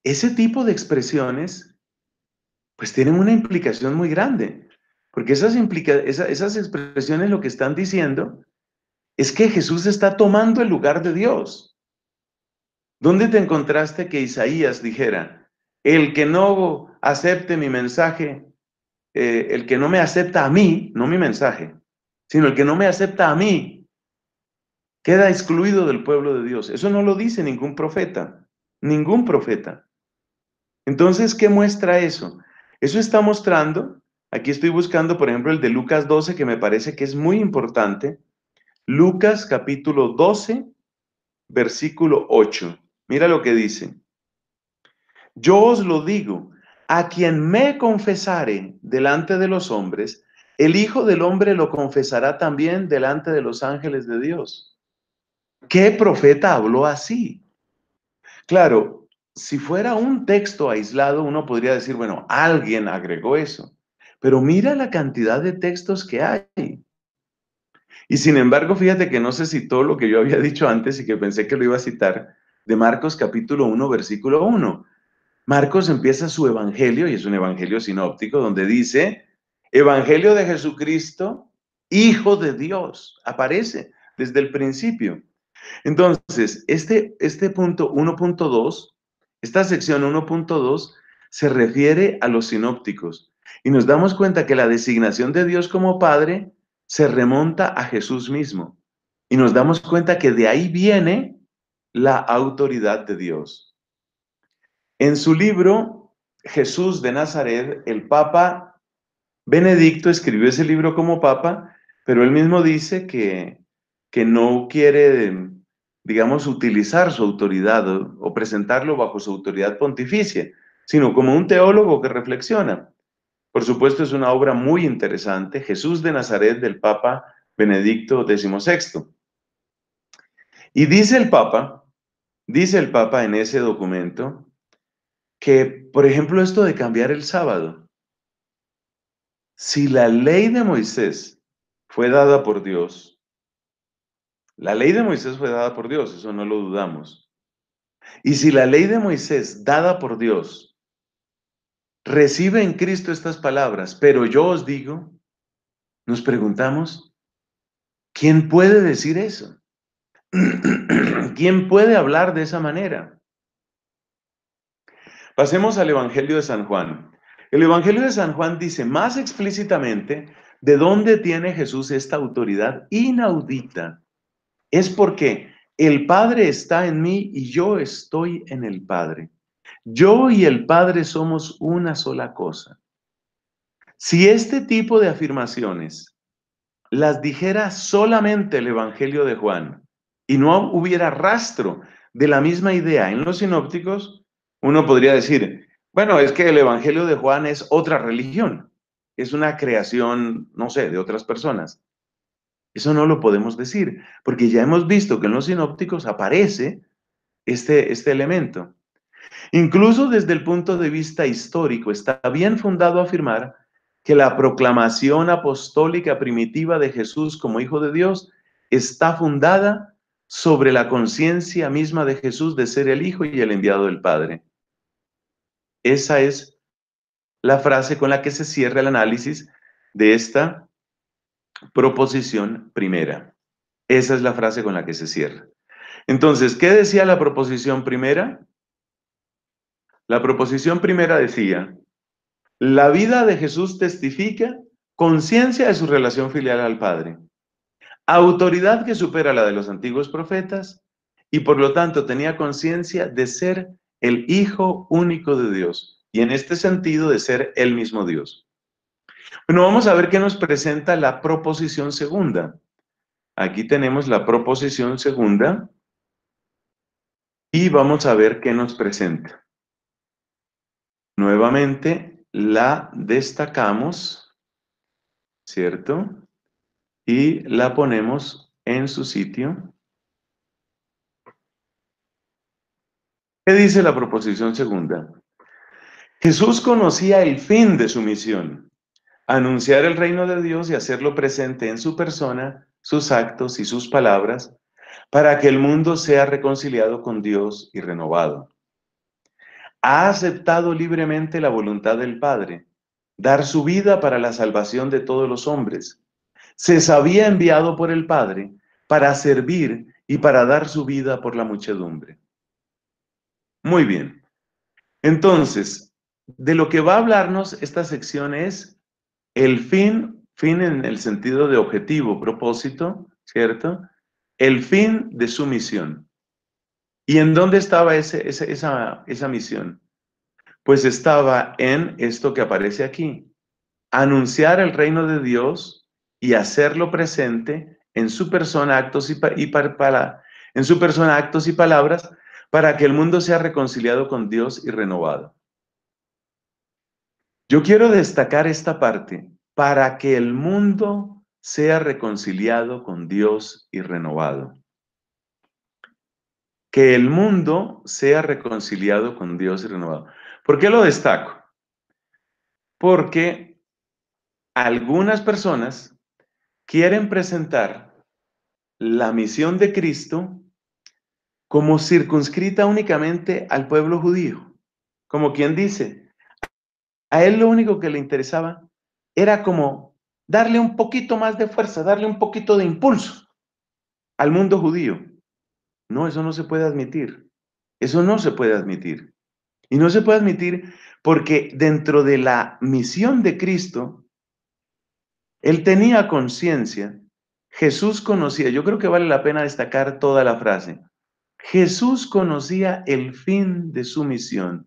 Ese tipo de expresiones, pues tienen una implicación muy grande, porque esas, expresiones lo que están diciendo es que Jesús está tomando el lugar de Dios. ¿Dónde te encontraste que Isaías dijera, el que no acepte mi mensaje, eh, el que no me acepta a mí, no mi mensaje, sino el que no me acepta a mí, queda excluido del pueblo de Dios. Eso no lo dice ningún profeta, ningún profeta. Entonces, ¿qué muestra eso? Eso está mostrando, aquí estoy buscando, por ejemplo, el de Lucas 12, que me parece que es muy importante. Lucas capítulo 12, versículo 8. Mira lo que dice. Yo os lo digo, a quien me confesare delante de los hombres, el Hijo del Hombre lo confesará también delante de los ángeles de Dios. ¿Qué profeta habló así? Claro, si fuera un texto aislado, uno podría decir, bueno, alguien agregó eso. Pero mira la cantidad de textos que hay. Y sin embargo, fíjate que no se citó lo que yo había dicho antes y que pensé que lo iba a citar de Marcos capítulo 1, versículo 1. Marcos empieza su evangelio, y es un evangelio sinóptico, donde dice, Evangelio de Jesucristo, Hijo de Dios, aparece desde el principio. Entonces, este, este punto 1.2, esta sección 1.2, se refiere a los sinópticos. Y nos damos cuenta que la designación de Dios como Padre se remonta a Jesús mismo. Y nos damos cuenta que de ahí viene la autoridad de Dios. En su libro, Jesús de Nazaret, el Papa Benedicto escribió ese libro como papa, pero él mismo dice que, que no quiere, digamos, utilizar su autoridad o, o presentarlo bajo su autoridad pontificia, sino como un teólogo que reflexiona. Por supuesto, es una obra muy interesante, Jesús de Nazaret del Papa Benedicto XVI. Y dice el Papa, dice el Papa en ese documento, que, por ejemplo, esto de cambiar el sábado, si la ley de Moisés fue dada por Dios, la ley de Moisés fue dada por Dios, eso no lo dudamos. Y si la ley de Moisés dada por Dios recibe en Cristo estas palabras, pero yo os digo, nos preguntamos, ¿quién puede decir eso? ¿Quién puede hablar de esa manera? Pasemos al Evangelio de San Juan. El Evangelio de San Juan dice más explícitamente de dónde tiene Jesús esta autoridad inaudita. Es porque el Padre está en mí y yo estoy en el Padre. Yo y el Padre somos una sola cosa. Si este tipo de afirmaciones las dijera solamente el Evangelio de Juan y no hubiera rastro de la misma idea en los sinópticos, uno podría decir, bueno, es que el Evangelio de Juan es otra religión, es una creación, no sé, de otras personas. Eso no lo podemos decir, porque ya hemos visto que en los sinópticos aparece este, este elemento. Incluso desde el punto de vista histórico, está bien fundado afirmar que la proclamación apostólica primitiva de Jesús como Hijo de Dios está fundada sobre la conciencia misma de Jesús de ser el Hijo y el enviado del Padre. Esa es la frase con la que se cierra el análisis de esta proposición primera. Esa es la frase con la que se cierra. Entonces, ¿qué decía la proposición primera? La proposición primera decía, la vida de Jesús testifica conciencia de su relación filial al Padre, autoridad que supera la de los antiguos profetas y por lo tanto tenía conciencia de ser el Hijo único de Dios, y en este sentido de ser el mismo Dios. Bueno, vamos a ver qué nos presenta la proposición segunda. Aquí tenemos la proposición segunda y vamos a ver qué nos presenta. Nuevamente la destacamos, ¿cierto? Y la ponemos en su sitio. ¿Qué dice la proposición segunda? Jesús conocía el fin de su misión, anunciar el reino de Dios y hacerlo presente en su persona, sus actos y sus palabras, para que el mundo sea reconciliado con Dios y renovado. Ha aceptado libremente la voluntad del Padre, dar su vida para la salvación de todos los hombres. Se sabía enviado por el Padre para servir y para dar su vida por la muchedumbre. Muy bien. Entonces, de lo que va a hablarnos esta sección es el fin, fin en el sentido de objetivo, propósito, ¿cierto? El fin de su misión. ¿Y en dónde estaba ese, esa, misión? Pues estaba en esto que aparece aquí, anunciar el reino de Dios y hacerlo presente en su persona, actos y, y para, en su persona, actos y palabras, para que el mundo sea reconciliado con Dios y renovado. Yo quiero destacar esta parte, para que el mundo sea reconciliado con Dios y renovado. Que el mundo sea reconciliado con Dios y renovado. ¿Por qué lo destaco? Porque algunas personas quieren presentar la misión de Cristo como circunscrita únicamente al pueblo judío. Como quien dice, a él lo único que le interesaba era como darle un poquito más de fuerza, darle un poquito de impulso al mundo judío. No, eso no se puede admitir. Eso no se puede admitir. Y no se puede admitir porque dentro de la misión de Cristo, él tenía conciencia, Jesús conocía, yo creo que vale la pena destacar toda la frase, Jesús conocía el fin de su misión.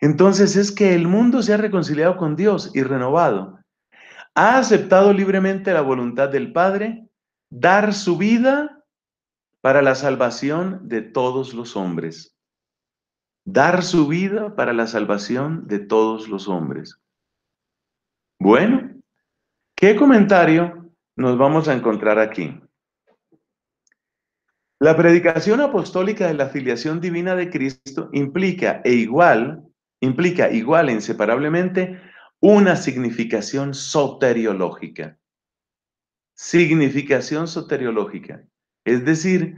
Entonces es que el mundo se ha reconciliado con Dios y renovado. Ha aceptado libremente la voluntad del Padre, dar su vida para la salvación de todos los hombres. Dar su vida para la salvación de todos los hombres. Bueno, ¿qué comentario nos vamos a encontrar aquí? La predicación apostólica de la filiación divina de Cristo implica e igual, implica igual e inseparablemente una significación soteriológica. Significación soteriológica. Es decir,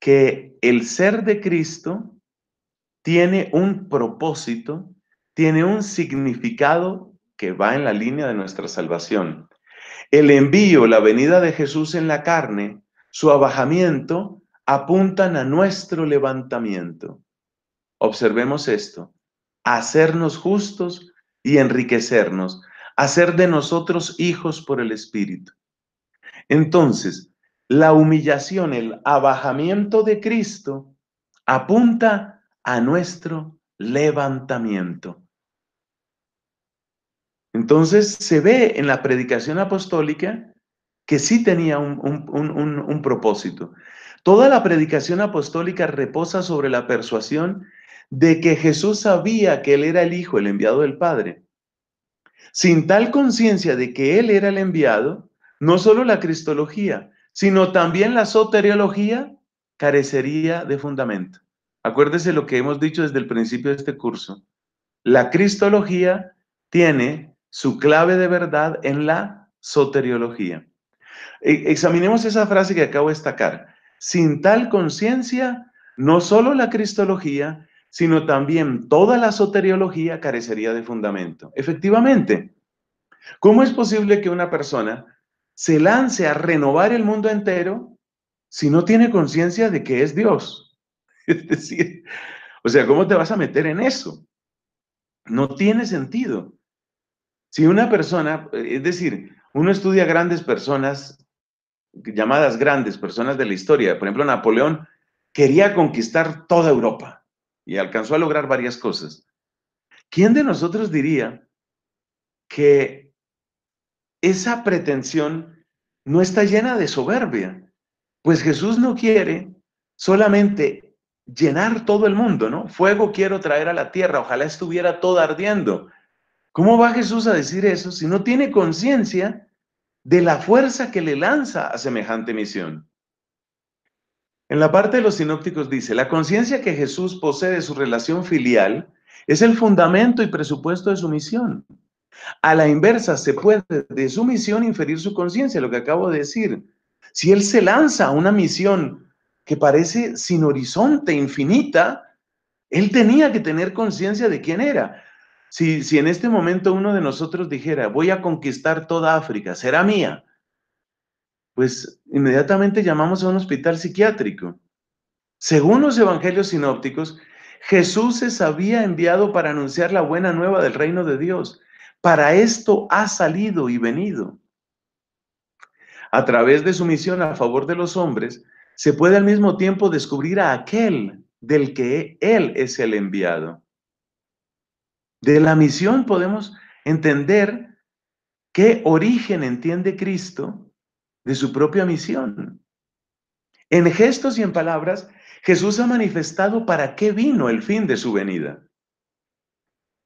que el ser de Cristo tiene un propósito, tiene un significado que va en la línea de nuestra salvación. El envío, la venida de Jesús en la carne, su abajamiento, apuntan a nuestro levantamiento. Observemos esto, hacernos justos y enriquecernos, hacer de nosotros hijos por el Espíritu. Entonces, la humillación, el abajamiento de Cristo apunta a nuestro levantamiento. Entonces se ve en la predicación apostólica que sí tenía un, propósito, Toda la predicación apostólica reposa sobre la persuasión de que Jesús sabía que Él era el Hijo, el enviado del Padre. Sin tal conciencia de que Él era el enviado, no solo la cristología, sino también la soteriología carecería de fundamento. Acuérdese lo que hemos dicho desde el principio de este curso. La cristología tiene su clave de verdad en la soteriología. E-, examinemos esa frase que acabo de destacar. Sin tal conciencia, no solo la cristología, sino también toda la soteriología carecería de fundamento. Efectivamente, ¿cómo es posible que una persona se lance a renovar el mundo entero si no tiene conciencia de que es Dios? Es decir, o sea, ¿cómo te vas a meter en eso? No tiene sentido. Si una persona, eh, es decir, uno estudia grandes personas llamadas grandes personas de la historia, por ejemplo Napoleón, quería conquistar toda Europa y alcanzó a lograr varias cosas. ¿Quién de nosotros diría que esa pretensión no está llena de soberbia? Pues Jesús no quiere solamente llenar todo el mundo, ¿no? Fuego quiero traer a la tierra, ojalá estuviera todo ardiendo. ¿Cómo va Jesús a decir eso si no tiene conciencia de la fuerza que le lanza a semejante misión. En la parte de los sinópticos dice, la conciencia que Jesús posee de su relación filial es el fundamento y presupuesto de su misión. A la inversa, se puede de su misión inferir su conciencia, lo que acabo de decir. Si él se lanza a una misión que parece sin horizonte, infinita, él tenía que tener conciencia de quién era. Si, en este momento uno de nosotros dijera, voy a conquistar toda África, será mía, pues inmediatamente llamamos a un hospital psiquiátrico. Según los evangelios sinópticos, Jesús se había enviado para anunciar la buena nueva del reino de Dios. Para esto ha salido y venido. A través de su misión a favor de los hombres, se puede al mismo tiempo descubrir a aquel del que Él es el enviado. De la misión podemos entender qué origen entiende Cristo de su propia misión. En gestos y en palabras, Jesús ha manifestado para qué vino el fin de su venida.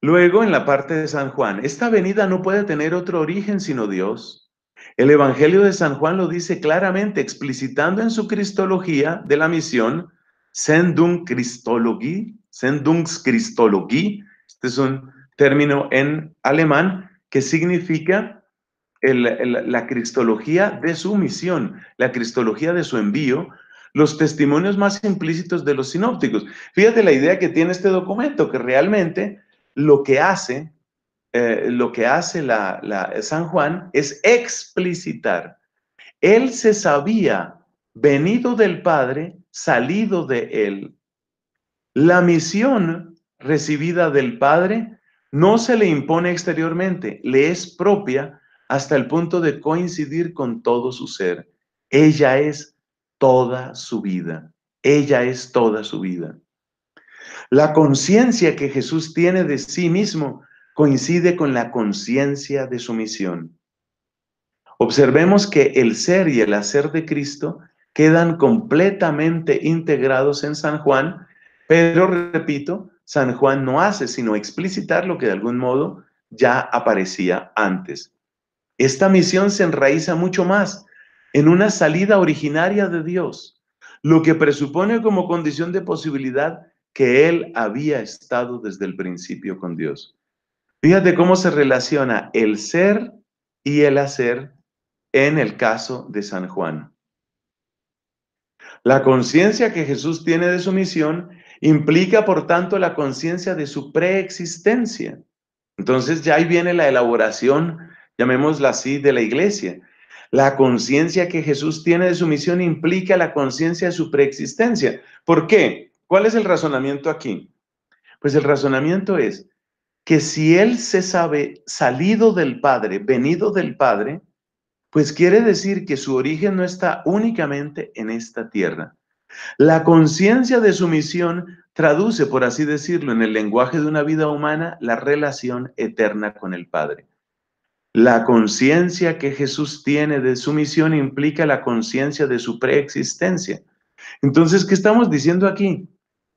Luego, en la parte de San Juan, esta venida no puede tener otro origen sino Dios. El Evangelio de San Juan lo dice claramente, explicitando en su cristología de la misión, Sendung Christologi, Sendungs Christologi, este es un término en alemán que significa la cristología de su misión, la cristología de su envío, los testimonios más implícitos de los sinópticos. Fíjate la idea que tiene este documento, que realmente lo que hace, eh, lo que hace la, San Juan es explicitar. Él se sabía venido del Padre, salido de él. La misión recibida del Padre no se le impone exteriormente, le es propia hasta el punto de coincidir con todo su ser. Ella es toda su vida. Ella es toda su vida. La conciencia que Jesús tiene de sí mismo coincide con la conciencia de su misión. Observemos que el ser y el hacer de Cristo quedan completamente integrados en San Juan, pero, repito, San Juan no hace sino explicitar lo que de algún modo ya aparecía antes. Esta misión se enraiza mucho más en una salida originaria de Dios, lo que presupone como condición de posibilidad que Él había estado desde el principio con Dios. Fíjate cómo se relaciona el ser y el hacer en el caso de San Juan. La conciencia que Jesús tiene de su misión Implica, por tanto, la conciencia de su preexistencia. Entonces ya ahí viene la elaboración, llamémosla así, de la iglesia. La conciencia que Jesús tiene de su misión implica la conciencia de su preexistencia. ¿Por qué? ¿Cuál es el razonamiento aquí? Pues el razonamiento es que si Él se sabe salido del Padre, venido del Padre, pues quiere decir que su origen no está únicamente en esta tierra, la conciencia de su misión traduce, por así decirlo, en el lenguaje de una vida humana, la relación eterna con el Padre. La conciencia que Jesús tiene de su misión implica la conciencia de su preexistencia. Entonces, ¿qué estamos diciendo aquí?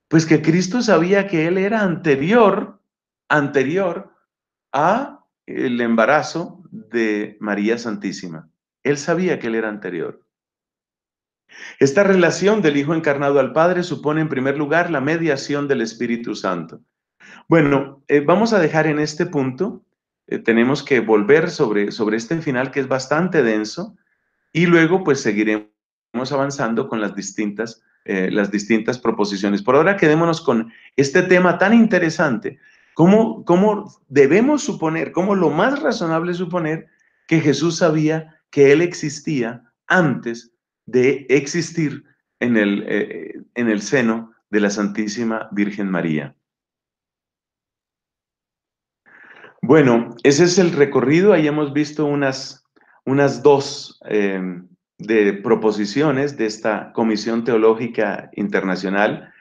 Pues que Cristo sabía que Él era anterior, anterior a el embarazo de María Santísima. Él sabía que Él era anterior. Esta relación del Hijo encarnado al Padre supone en primer lugar la mediación del Espíritu Santo. Bueno, eh, vamos a dejar en este punto, eh, tenemos que volver sobre, sobre este final que es bastante denso y luego pues seguiremos avanzando con las distintas, eh, las distintas proposiciones. Por ahora quedémonos con este tema tan interesante, cómo, cómo debemos suponer, cómo lo más razonable es suponer que Jesús sabía que Él existía antes de existir en el, eh, eh, en el seno de la Santísima Virgen María. Bueno, ese es el recorrido. Ahí hemos visto unas, unas dos eh, de proposiciones de esta Comisión Teológica Internacional.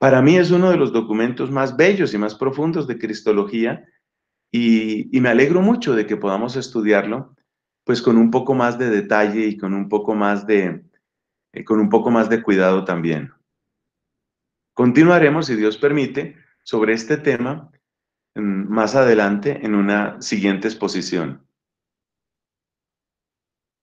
Para mí es uno de los documentos más bellos y más profundos de Cristología y, y me alegro mucho de que podamos estudiarlo pues con un poco más de detalle y con un poco más de, eh, con un poco más de cuidado también. Continuaremos, si Dios permite, sobre este tema mm, más adelante en una siguiente exposición.